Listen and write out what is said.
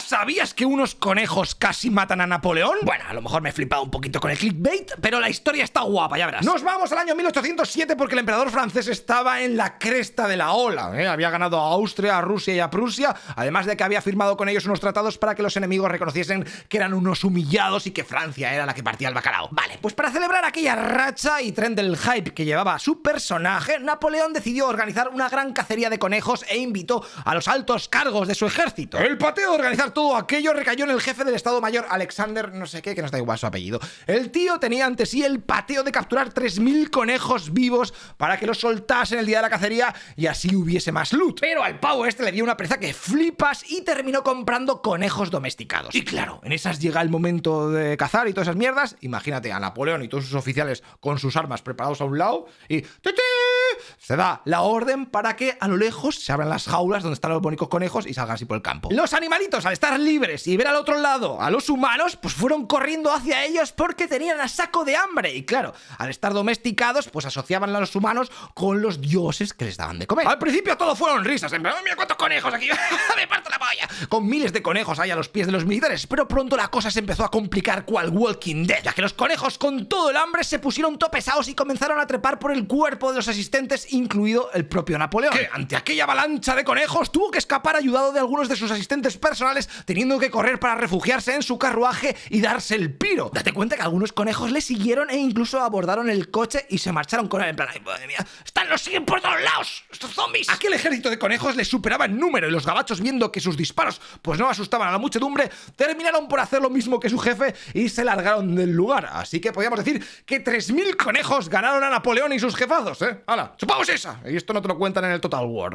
¿Sabías que unos conejos casi matan a Napoleón? Bueno, a lo mejor me he flipado un poquito con el clickbait, pero la historia está guapa, ya verás. Nos vamos al año 1807 porque el emperador francés estaba en la cresta de la ola. ¿eh? Había ganado a Austria, a Rusia y a Prusia, además de que había firmado con ellos unos tratados para que los enemigos reconociesen que eran unos humillados y que Francia era la que partía el bacalao. Vale, pues para celebrar aquella racha y tren del hype que llevaba a su personaje, Napoleón decidió organizar una gran cacería de conejos e invitó a los altos cargos de su ejército. El pateo organizar todo aquello recayó en el jefe del Estado Mayor, Alexander, no sé qué, que no está igual su apellido. El tío tenía ante sí el pateo de capturar 3.000 conejos vivos para que los soltasen el día de la cacería y así hubiese más loot. Pero al pavo este le dio una presa que flipas y terminó comprando conejos domesticados. Y claro, en esas llega el momento de cazar y todas esas mierdas. Imagínate a Napoleón y todos sus oficiales con sus armas preparados a un lado y se da la orden para que a lo lejos se abran las jaulas donde están los bonitos conejos y salgan así por el campo. Los animalitos, al estar libres y ver al otro lado a los humanos, pues fueron corriendo hacia ellos porque tenían a saco de hambre. Y claro, al estar domesticados, pues asociaban a los humanos con los dioses que les daban de comer. Al principio todo fueron risas, en mira cuántos conejos aquí, me parto la polla. Con miles de conejos ahí a los pies de los militares, pero pronto la cosa se empezó a complicar cual Walking Dead, ya que los conejos con todo el hambre se pusieron topesados y comenzaron a trepar por el cuerpo de los asistentes incluido el propio Napoleón, ante aquella avalancha de conejos tuvo que escapar ayudado de algunos de sus asistentes personales, teniendo que correr para refugiarse en su carruaje y darse el piro. Date cuenta que algunos conejos le siguieron e incluso abordaron el coche y se marcharon con él en plan, mía! ¡Están los siguen por todos lados! ¡Estos zombies! Aquel ejército de conejos les superaba en número y los gabachos viendo que sus disparos pues no asustaban a la muchedumbre, terminaron por hacer lo mismo que su jefe y se largaron del lugar. Así que podíamos decir que 3.000 conejos ganaron a Napoleón y sus jefazos, ¿eh? ¡Hala! esa, esa. Y esto no te lo cuentan en el Total War.